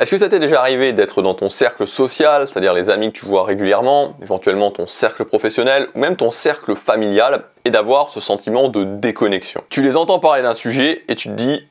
Est-ce que ça t'est déjà arrivé d'être dans ton cercle social, c'est-à-dire les amis que tu vois régulièrement, éventuellement ton cercle professionnel ou même ton cercle familial, et d'avoir ce sentiment de déconnexion Tu les entends parler d'un sujet et tu te dis,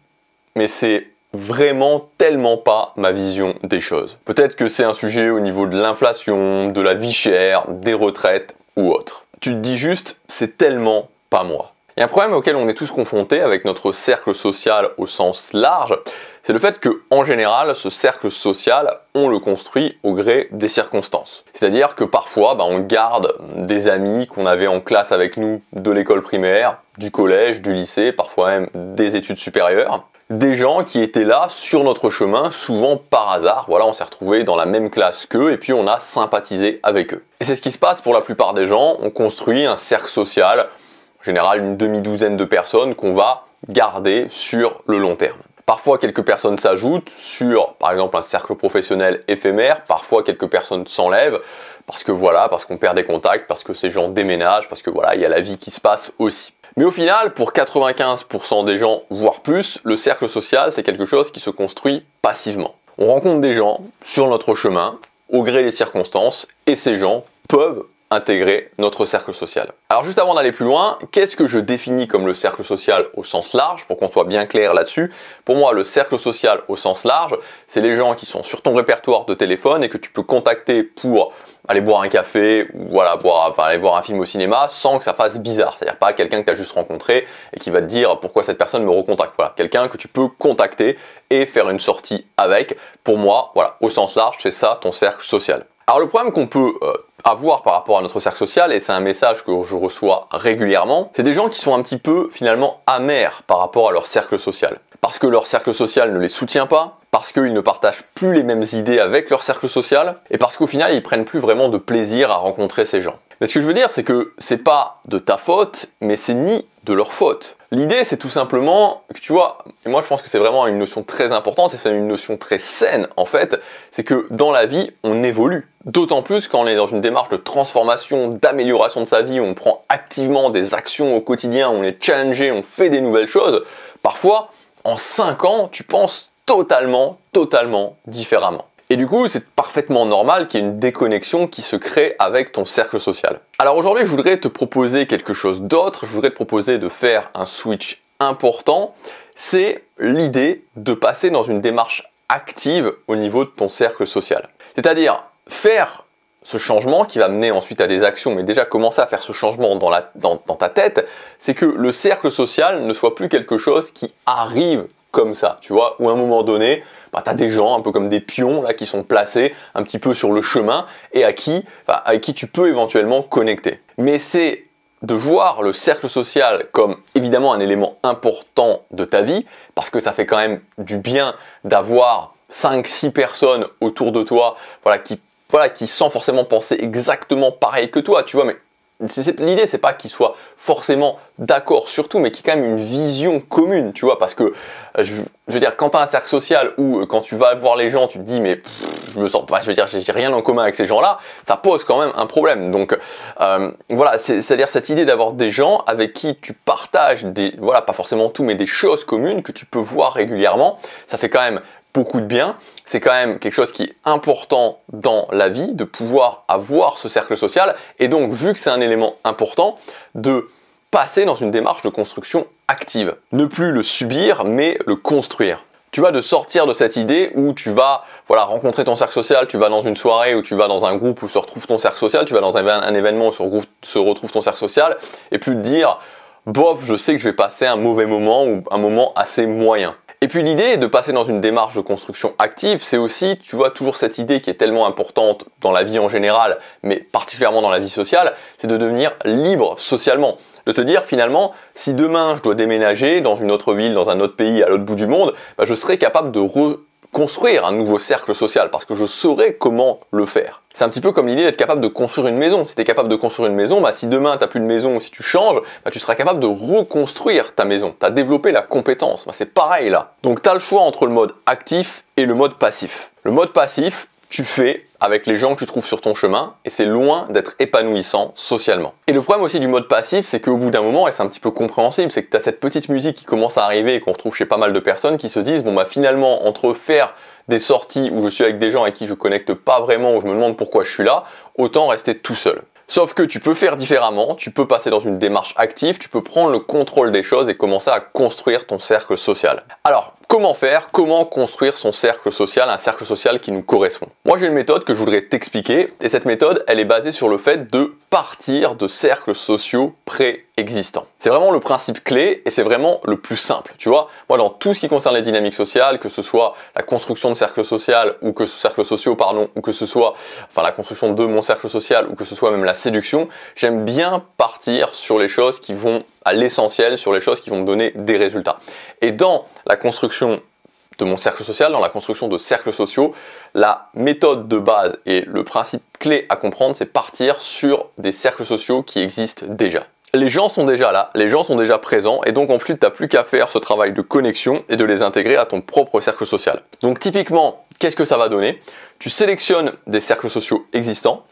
mais c'est vraiment tellement pas ma vision des choses. Peut-être que c'est un sujet au niveau de l'inflation, de la vie chère, des retraites ou autre. Tu te dis juste, c'est tellement pas moi. Et un problème auquel on est tous confrontés avec notre cercle social au sens large, c'est le fait que, en général, ce cercle social, on le construit au gré des circonstances. C'est-à-dire que parfois, bah, on garde des amis qu'on avait en classe avec nous de l'école primaire, du collège, du lycée, parfois même des études supérieures. Des gens qui étaient là sur notre chemin, souvent par hasard. Voilà, on s'est retrouvé dans la même classe qu'eux et puis on a sympathisé avec eux. Et c'est ce qui se passe pour la plupart des gens. On construit un cercle social général une demi-douzaine de personnes qu'on va garder sur le long terme. Parfois quelques personnes s'ajoutent sur par exemple un cercle professionnel éphémère, parfois quelques personnes s'enlèvent parce que voilà, parce qu'on perd des contacts, parce que ces gens déménagent, parce que voilà, il y a la vie qui se passe aussi. Mais au final, pour 95% des gens, voire plus, le cercle social, c'est quelque chose qui se construit passivement. On rencontre des gens sur notre chemin, au gré des circonstances, et ces gens peuvent intégrer notre cercle social. Alors juste avant d'aller plus loin, qu'est-ce que je définis comme le cercle social au sens large, pour qu'on soit bien clair là-dessus Pour moi, le cercle social au sens large, c'est les gens qui sont sur ton répertoire de téléphone et que tu peux contacter pour aller boire un café ou voilà, boire, aller voir un film au cinéma sans que ça fasse bizarre. C'est-à-dire pas quelqu'un que tu as juste rencontré et qui va te dire pourquoi cette personne me recontacte. Voilà, quelqu'un que tu peux contacter et faire une sortie avec. Pour moi, voilà, au sens large, c'est ça ton cercle social. Alors le problème qu'on peut euh, avoir par rapport à notre cercle social, et c'est un message que je reçois régulièrement, c'est des gens qui sont un petit peu finalement amers par rapport à leur cercle social. Parce que leur cercle social ne les soutient pas, parce qu'ils ne partagent plus les mêmes idées avec leur cercle social, et parce qu'au final ils prennent plus vraiment de plaisir à rencontrer ces gens. Mais ce que je veux dire, c'est que c'est pas de ta faute, mais c'est ni leur faute. L'idée, c'est tout simplement que tu vois, et moi je pense que c'est vraiment une notion très importante, c'est une notion très saine en fait, c'est que dans la vie, on évolue. D'autant plus quand on est dans une démarche de transformation, d'amélioration de sa vie, on prend activement des actions au quotidien, on est challengé, on fait des nouvelles choses. Parfois, en 5 ans, tu penses totalement, totalement différemment. Et du coup, c'est parfaitement normal qu'il y ait une déconnexion qui se crée avec ton cercle social. Alors aujourd'hui, je voudrais te proposer quelque chose d'autre. Je voudrais te proposer de faire un switch important. C'est l'idée de passer dans une démarche active au niveau de ton cercle social. C'est-à-dire faire ce changement qui va mener ensuite à des actions, mais déjà commencer à faire ce changement dans, dans ta tête, c'est que le cercle social ne soit plus quelque chose qui arrive comme ça, tu vois, ou à un moment donné, bah, tu as des gens un peu comme des pions là qui sont placés un petit peu sur le chemin et à qui, à bah, qui tu peux éventuellement connecter. Mais c'est de voir le cercle social comme évidemment un élément important de ta vie, parce que ça fait quand même du bien d'avoir 5-6 personnes autour de toi voilà, qui voilà, qui sans forcément penser exactement pareil que toi, tu vois, mais L'idée, c'est pas qu'ils soient forcément d'accord sur tout, mais qu'il y ait quand même une vision commune, tu vois, parce que, euh, je, veux dire, quand tu as un cercle social ou euh, quand tu vas voir les gens, tu te dis, mais je me sens pas, je veux dire, j'ai rien en commun avec ces gens-là, ça pose quand même un problème. Donc, euh, voilà, c'est-à-dire cette idée d'avoir des gens avec qui tu partages des, voilà, pas forcément tout, mais des choses communes que tu peux voir régulièrement, ça fait quand même beaucoup de bien. C'est quand même quelque chose qui est important dans la vie, de pouvoir avoir ce cercle social. Et donc, vu que c'est un élément important, de passer dans une démarche de construction active. Ne plus le subir, mais le construire. Tu vas de sortir de cette idée où tu vas voilà, rencontrer ton cercle social, tu vas dans une soirée ou tu vas dans un groupe où se retrouve ton cercle social, tu vas dans un, événement où se retrouve, retrouve ton cercle social, et puis te dire, bof, je sais que je vais passer un mauvais moment ou un moment assez moyen. Et puis l'idée de passer dans une démarche de construction active, c'est aussi, tu vois, toujours cette idée qui est tellement importante dans la vie en général, mais particulièrement dans la vie sociale, c'est de devenir libre socialement. De te dire finalement, si demain je dois déménager dans une autre ville, dans un autre pays, à l'autre bout du monde, bah, je serai capable de re construire un nouveau cercle social parce que je saurais comment le faire. C'est un petit peu comme l'idée d'être capable de construire une maison. Si tu es capable de construire une maison, bah, si demain tu n'as plus de maison ou si tu changes, bah, tu seras capable de reconstruire ta maison. Tu as développé la compétence. Bah, c'est pareil là. Donc tu as le choix entre le mode actif et le mode passif. Le mode passif, tu fais avec les gens que tu trouves sur ton chemin et c'est loin d'être épanouissant socialement. Et le problème aussi du mode passif, c'est qu'au bout d'un moment, et c'est un petit peu compréhensible, c'est que tu as cette petite musique qui commence à arriver et qu'on retrouve chez pas mal de personnes qui se disent bon bah finalement entre faire des sorties où je suis avec des gens avec qui je connecte pas vraiment, ou je me demande pourquoi je suis là, autant rester tout seul. Sauf que tu peux faire différemment, tu peux passer dans une démarche active, tu peux prendre le contrôle des choses et commencer à construire ton cercle social. Alors, Comment faire Comment construire son cercle social, un cercle social qui nous correspond Moi j'ai une méthode que je voudrais t'expliquer et cette méthode elle est basée sur le fait de partir de cercles sociaux préexistants. C'est vraiment le principe clé et c'est vraiment le plus simple. Tu vois, moi dans tout ce qui concerne les dynamiques sociales, que ce soit la construction de cercles sociaux ou que ce cercle sociaux pardon, ou que ce soit enfin la construction de mon cercle social ou que ce soit même la séduction, j'aime bien partir sur les choses qui vont à l'essentiel, sur les choses qui vont me donner des résultats. Et dans la construction de mon cercle social, dans la construction de cercles sociaux, la méthode de base et le principe clé à comprendre, c'est partir sur des cercles sociaux qui existent déjà. Les gens sont déjà là, les gens sont déjà présents, et donc en plus, tu n'as plus qu'à faire ce travail de connexion et de les intégrer à ton propre cercle social. Donc typiquement, qu'est-ce que ça va donner Tu sélectionnes des cercles sociaux existants,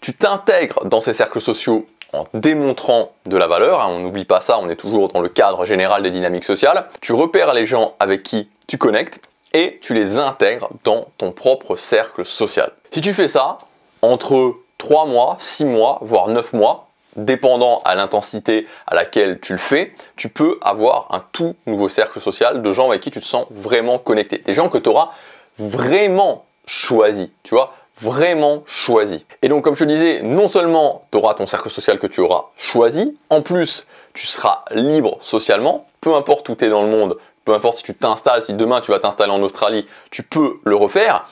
tu t'intègres dans ces cercles sociaux en démontrant de la valeur, hein, on n'oublie pas ça, on est toujours dans le cadre général des dynamiques sociales, tu repères les gens avec qui tu connectes et tu les intègres dans ton propre cercle social. Si tu fais ça, entre 3 mois, 6 mois, voire 9 mois, dépendant à l'intensité à laquelle tu le fais, tu peux avoir un tout nouveau cercle social de gens avec qui tu te sens vraiment connecté. Des gens que tu auras vraiment choisi, tu vois, vraiment choisi. Et donc comme je te disais, non seulement tu auras ton cercle social que tu auras choisi, en plus tu seras libre socialement, peu importe où tu es dans le monde, peu importe si tu t'installes, si demain tu vas t'installer en Australie, tu peux le refaire.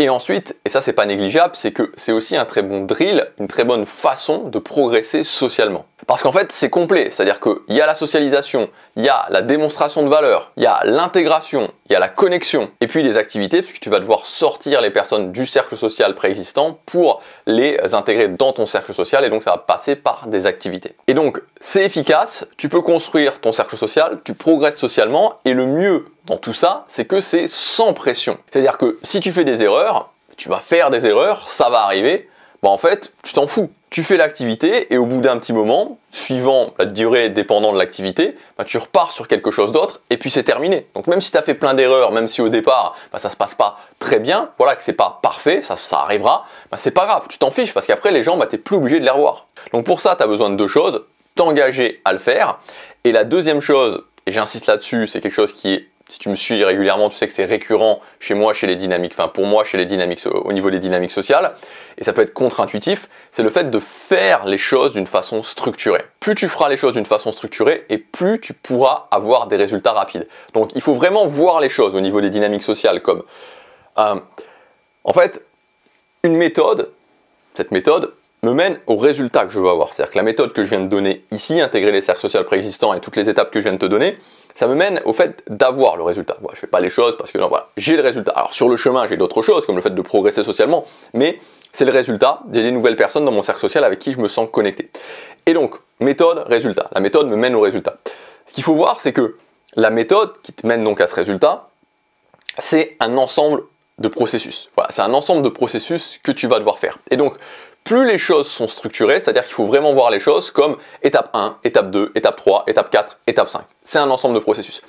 Et ensuite, et ça c'est pas négligeable, c'est que c'est aussi un très bon drill, une très bonne façon de progresser socialement. Parce qu'en fait, c'est complet, c'est-à-dire qu'il y a la socialisation, il y a la démonstration de valeur, il y a l'intégration, il y a la connexion, et puis des activités, puisque tu vas devoir sortir les personnes du cercle social préexistant pour les intégrer dans ton cercle social, et donc ça va passer par des activités. Et donc, c'est efficace, tu peux construire ton cercle social, tu progresses socialement, et le mieux dans tout ça, c'est que c'est sans pression. C'est-à-dire que si tu fais des erreurs, tu vas faire des erreurs, ça va arriver, bah en fait, tu t'en fous. Tu fais l'activité et au bout d'un petit moment, suivant la durée dépendant de l'activité, bah, tu repars sur quelque chose d'autre et puis c'est terminé. Donc même si tu as fait plein d'erreurs, même si au départ bah ça se passe pas très bien, voilà que c'est pas parfait, ça, arrivera, bah c'est pas grave, tu t'en fiches parce qu'après les gens, bah, tu n'es plus obligé de les revoir. Donc pour ça, tu as besoin de deux choses, t'engager à le faire. Et la deuxième chose, et j'insiste là-dessus, c'est quelque chose qui est si tu me suis régulièrement, tu sais que c'est récurrent chez moi, chez les dynamiques, enfin pour moi, chez les dynamiques, au niveau des dynamiques sociales, et ça peut être contre-intuitif, c'est le fait de faire les choses d'une façon structurée. Plus tu feras les choses d'une façon structurée, et plus tu pourras avoir des résultats rapides. Donc il faut vraiment voir les choses au niveau des dynamiques sociales comme... Euh, en fait, une méthode, cette méthode, me mène au résultat que je veux avoir. C'est-à-dire que la méthode que je viens de donner ici, intégrer les cercles sociaux préexistants et toutes les étapes que je viens de te donner, ça me mène au fait d'avoir le résultat. Je je fais pas les choses parce que j'ai le résultat. Alors sur le chemin, j'ai d'autres choses comme le fait de progresser socialement, mais c'est le résultat. J'ai des nouvelles personnes dans mon cercle social avec qui je me sens connecté. Et donc, méthode, résultat. La méthode me mène au résultat. Ce qu'il faut voir, c'est que la méthode qui te mène donc à ce résultat, c'est un ensemble de processus. c'est un ensemble de processus que tu vas devoir faire. Et donc, plus les choses sont structurées, c'est-à-dire qu'il faut vraiment voir les choses comme étape 1, étape 2, étape 3, étape 4, étape 5. C'est un ensemble de processus.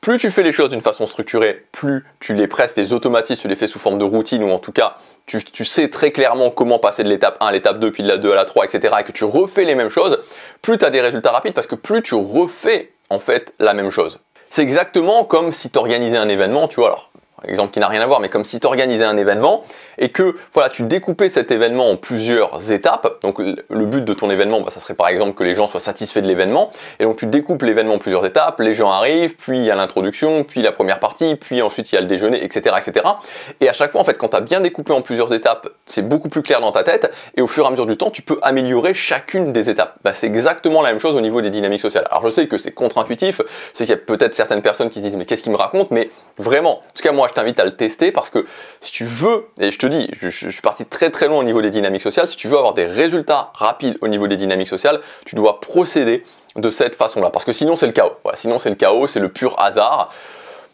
Plus tu fais les choses d'une façon structurée, plus tu les presses, les automatises, tu les fais sous forme de routine ou en tout cas tu, sais très clairement comment passer de l'étape 1 à l'étape 2, puis de la 2 à la 3, etc. et que tu refais les mêmes choses, plus tu as des résultats rapides parce que plus tu refais en fait la même chose. C'est exactement comme si tu organisais un événement, tu vois alors exemple qui n'a rien à voir, mais comme si tu organisais un événement et que voilà, tu découpais cet événement en plusieurs étapes. Donc le but de ton événement, bah, ça serait par exemple que les gens soient satisfaits de l'événement. Et donc tu découpes l'événement en plusieurs étapes, les gens arrivent, puis il y a l'introduction, puis la première partie, puis ensuite il y a le déjeuner, etc. etc. Et à chaque fois, en fait, quand tu as bien découpé en plusieurs étapes, c'est beaucoup plus clair dans ta tête et au fur et à mesure du temps, tu peux améliorer chacune des étapes. Bah, c'est exactement la même chose au niveau des dynamiques sociales. Alors je sais que c'est contre-intuitif, c'est qu'il y a peut-être certaines personnes qui se disent mais qu'est-ce qu'il me raconte, mais vraiment, en tout cas moi, je t'invite à le tester parce que si tu veux, et je te dis, je, suis parti très très loin au niveau des dynamiques sociales, si tu veux avoir des résultats rapides au niveau des dynamiques sociales, tu dois procéder de cette façon-là. Parce que sinon c'est le chaos. Voilà, sinon c'est le chaos, c'est le pur hasard.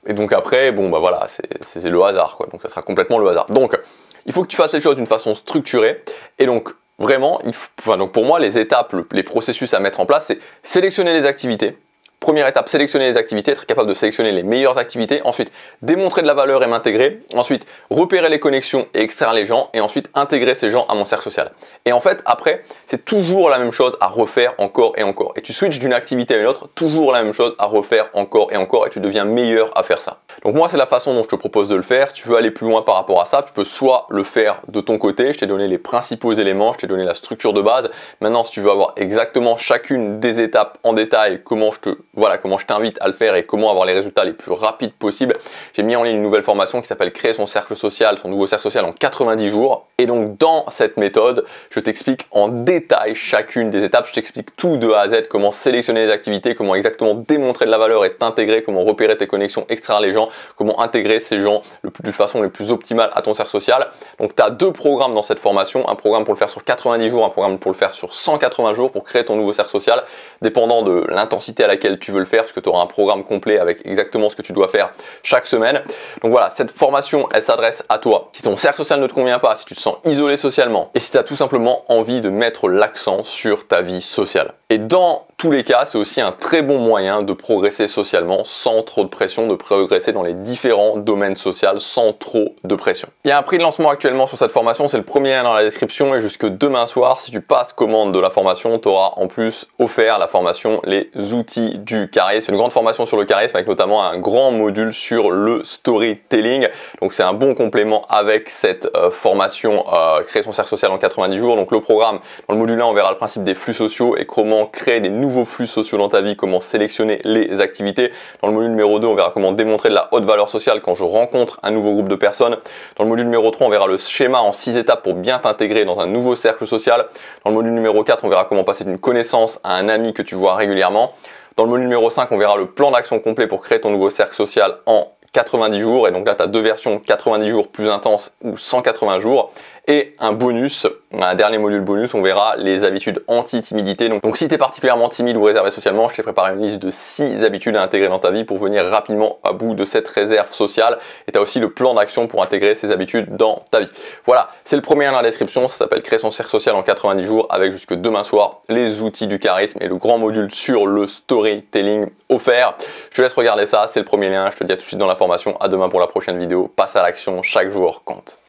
Et donc après, bon bah voilà, c'est le hasard quoi. Donc ça sera complètement le hasard. Donc il faut que tu fasses les choses d'une façon structurée. Et donc vraiment, il enfin, donc pour moi, les étapes, les processus à mettre en place, c'est sélectionner les activités Première étape, sélectionner les activités, être capable de sélectionner les meilleures activités. Ensuite, démontrer de la valeur et m'intégrer. Ensuite, repérer les connexions et extraire les gens. Et ensuite, intégrer ces gens à mon cercle social. Et en fait, après, c'est toujours la même chose à refaire encore et encore. Et tu switches d'une activité à une autre, toujours la même chose à refaire encore et encore. Et tu deviens meilleur à faire ça. Donc moi, c'est la façon dont je te propose de le faire. Si tu veux aller plus loin par rapport à ça, tu peux soit le faire de ton côté. Je t'ai donné les principaux éléments, je t'ai donné la structure de base. Maintenant, si tu veux avoir exactement chacune des étapes en détail, comment je te voilà comment je t'invite à le faire et comment avoir les résultats les plus rapides possibles, j'ai mis en ligne une nouvelle formation qui s'appelle Créer son cercle social, son nouveau cercle social en 90 jours. Et donc dans cette méthode, je t'explique en détail chacune des étapes, je t'explique tout de A à Z, comment sélectionner les activités, comment exactement démontrer de la valeur et t'intégrer, comment repérer tes connexions, extraire les gens, comment intégrer ces gens de façon la plus optimale à ton cercle social. Donc tu as deux programmes dans cette formation, un programme pour le faire sur 90 jours, un programme pour le faire sur 180 jours pour créer ton nouveau cercle social, dépendant de l'intensité à laquelle tu veux le faire, parce que tu auras un programme complet avec exactement ce que tu dois faire chaque semaine. Donc voilà, cette formation, elle s'adresse à toi. Si ton cercle social ne te convient pas, si tu te sens isolé socialement, et si tu as tout simplement envie de mettre l'accent sur ta vie sociale. Et dans tous les cas, c'est aussi un très bon moyen de progresser socialement sans trop de pression, de progresser dans les différents domaines sociaux sans trop de pression. Il y a un prix de lancement actuellement sur cette formation, c'est le premier dans la description et jusque demain soir, si tu passes commande de la formation, tu auras en plus offert la formation Les outils du c'est une grande formation sur le charisme avec notamment un grand module sur le storytelling. Donc c'est un bon complément avec cette euh, formation euh, créer son cercle social en 90 jours. Donc le programme, dans le module 1, on verra le principe des flux sociaux et comment créer des nouveaux flux sociaux dans ta vie, comment sélectionner les activités. Dans le module numéro 2, on verra comment démontrer de la haute valeur sociale quand je rencontre un nouveau groupe de personnes. Dans le module numéro 3, on verra le schéma en six étapes pour bien t'intégrer dans un nouveau cercle social. Dans le module numéro 4, on verra comment passer d'une connaissance à un ami que tu vois régulièrement. Dans le menu numéro 5, on verra le plan d'action complet pour créer ton nouveau cercle social en 90 jours. Et donc là, tu as deux versions 90 jours plus intense ou 180 jours. Et un bonus, un dernier module bonus, on verra les habitudes anti-timidité. Donc, donc si tu es particulièrement timide ou réservé socialement, je t'ai préparé une liste de 6 habitudes à intégrer dans ta vie pour venir rapidement à bout de cette réserve sociale. Et tu as aussi le plan d'action pour intégrer ces habitudes dans ta vie. Voilà, c'est le premier lien dans la description. Ça s'appelle Créer son cercle social en 90 jours avec jusque demain soir les outils du charisme et le grand module sur le storytelling offert. Je laisse regarder ça, c'est le premier lien. Je te dis à tout de suite dans la a À demain pour la prochaine vidéo. Passe à l'action, chaque jour compte.